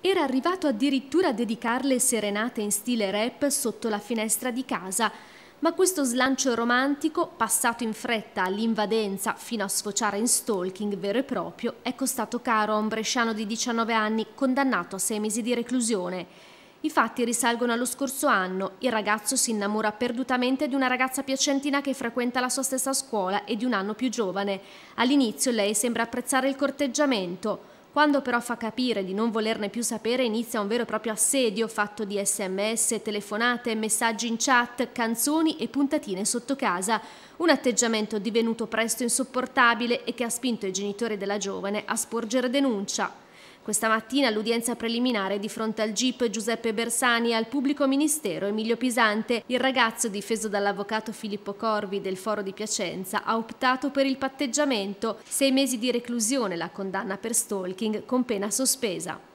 Era arrivato addirittura a dedicarle serenate in stile rap sotto la finestra di casa, ma questo slancio romantico, passato in fretta all'invadenza fino a sfociare in stalking vero e proprio, è costato caro a un bresciano di 19 anni condannato a 6 mesi di reclusione. I fatti risalgono allo scorso anno, il ragazzo si innamora perdutamente di una ragazza piacentina che frequenta la sua stessa scuola e di un anno più giovane. All'inizio lei sembra apprezzare il corteggiamento, quando però fa capire di non volerne più sapere inizia un vero e proprio assedio fatto di sms, telefonate, messaggi in chat, canzoni e puntatine sotto casa. Un atteggiamento divenuto presto insopportabile e che ha spinto i genitori della giovane a sporgere denuncia. Questa mattina all'udienza preliminare di fronte al GIP Giuseppe Bersani e al pubblico ministero Emilio Pisante, il ragazzo difeso dall'avvocato Filippo Corvi del Foro di Piacenza ha optato per il patteggiamento, sei mesi di reclusione la condanna per stalking con pena sospesa.